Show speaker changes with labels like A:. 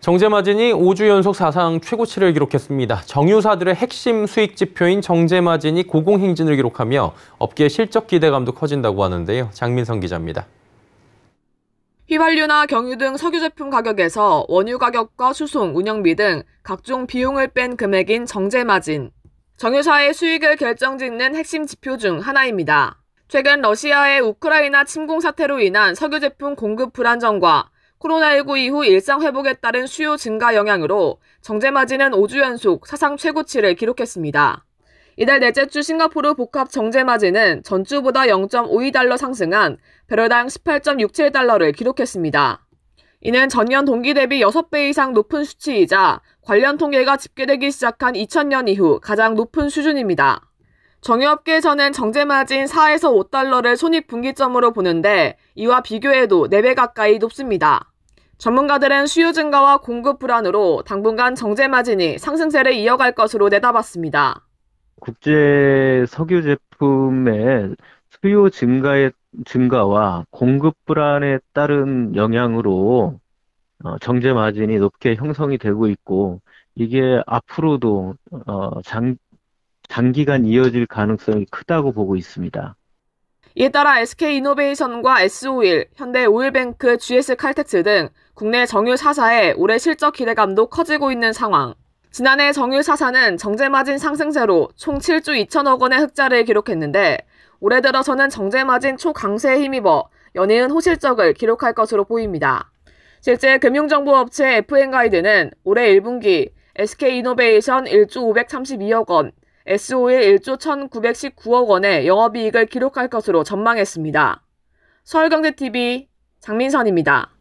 A: 정제마진이 5주 연속 사상 최고치를 기록했습니다. 정유사들의 핵심 수익 지표인 정제마진이 고공행진을 기록하며 업계 실적 기대감도 커진다고 하는데요. 장민성 기자입니다.
B: 휘발유나 경유 등 석유 제품 가격에서 원유 가격과 수송, 운영비 등 각종 비용을 뺀 금액인 정제마진. 정유사의 수익을 결정짓는 핵심 지표 중 하나입니다. 최근 러시아의 우크라이나 침공 사태로 인한 석유 제품 공급 불안정과 코로나19 이후 일상 회복에 따른 수요 증가 영향으로 정제 마진은 5주 연속 사상 최고치를 기록했습니다. 이달 넷째 주 싱가포르 복합 정제 마진은 전주보다 0.52달러 상승한 배럴당 18.67달러를 기록했습니다. 이는 전년 동기 대비 6배 이상 높은 수치이자 관련 통계가 집계되기 시작한 2000년 이후 가장 높은 수준입니다. 정유업계에서는 정제마진 4에서 5달러를 손익분기점으로 보는데 이와 비교해도 4배 가까이 높습니다. 전문가들은 수요 증가와 공급 불안으로 당분간 정제 마진이 상승세를 이어갈 것으로 내다봤습니다.
A: 국제 석유 제품의 수요 증가의 증가와 공급 불안에 따른 영향으로 어, 정제 마진이 높게 형성이 되고 있고 이게 앞으로도 어, 장, 장기간 이어질 가능성이 크다고 보고 있습니다.
B: 이에 따라 SK이노베이션과 s 5일 현대오일뱅크, GS칼텍스 등 국내 정유 4사의 올해 실적 기대감도 커지고 있는 상황. 지난해 정유 4사는 정제마진 상승세로 총 7조 2천억 원의 흑자를 기록했는데 올해 들어서는 정제마진 초강세에 힘입어 연이은 호실적을 기록할 것으로 보입니다. 실제 금융정보업체 FN가이드는 올해 1분기 SK이노베이션 1조 532억 원, SO의 1조 1,919억 원의 영업이익을 기록할 것으로 전망했습니다. 서울경제TV 장민선입니다.